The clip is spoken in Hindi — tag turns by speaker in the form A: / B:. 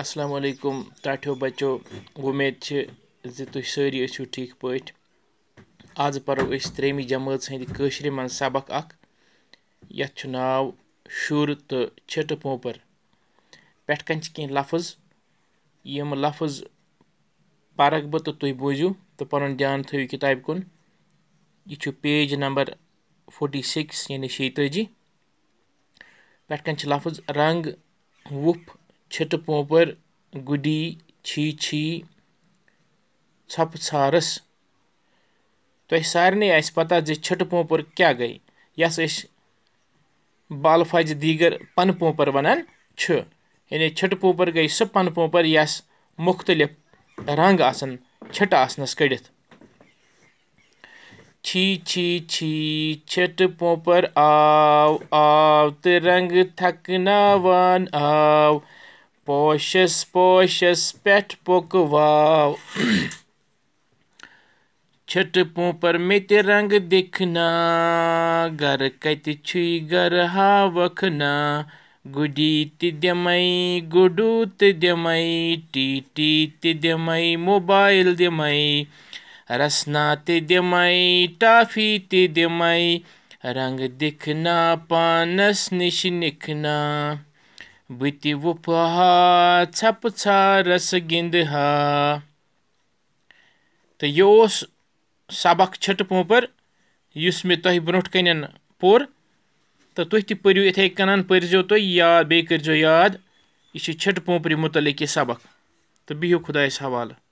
A: اَسلام علیکم ٹاٹھیو بچو اُمید چھِ زِ تُہۍ سٲری ٲسِو ٹھیٖک پٲٹھۍ آز پَرو أسۍ ترٛیٚیمہِ جمٲژ ہٕنٛدِ کٲشرِ منٛز سبق اَکھ یَتھ چھُ ناو شُر تہٕ چھِٹہٕ پوٗپٕر پٮ۪ٹھ کَنۍ چھِ کینٛہہ لفظ یِم لفظ پَرَکھ بہٕ تہٕ تُہۍ بوٗزِو تہٕ پَنُن دھیان تھٲیِو کِتابہِ کُن یہِ چھُ پیج نمبر فوٚٹی سِکِس یعنی شیٚتٲجی پٮ۪ٹھ کَنۍ چھِ لفظ رنٛگ وُپھ छिट पोपर गुडी छी छी छप छारस तह तो सारे आता जिट पोपर क्या गई यस बाल फज दीगर पन पोपर वनान यानि छिट पोपर गई सह पन पोपर यस मुख्तलिफ रंग आट आसनस कड़ छी छी छी छिट पोपर आव आव तो रंग थकनावान आव پوشس پوشس پٮ۪ٹھ پوٚکواو چھِٹہٕ پوٗپر مےٚ تہِ رنٛگہٕ دِکھ نا گرٕ کَتہِ چھُے گرٕ ہاوکھ نا گُڈی تہِ دِمَے گُڈوٗ تہِ دِمَے ٹی ٹی تہِ دِمَے موبایِل دِمَے رَسنا تہِ دِمَے ٹافی تہِ دِمَے رنٛگہٕ دِکھ نا پانَس نِش نِکھ نا बीती वुपहा छप छस गिंद तो यह उस सबक छठ पोपर इस मे तुह ब्रोट कन पोर तो तुह तो पू इथे कन पर्जो तुम याद बे करो याद यह छठ पोपरी मुतल यह सबक तो बिहु खुदायस हवालह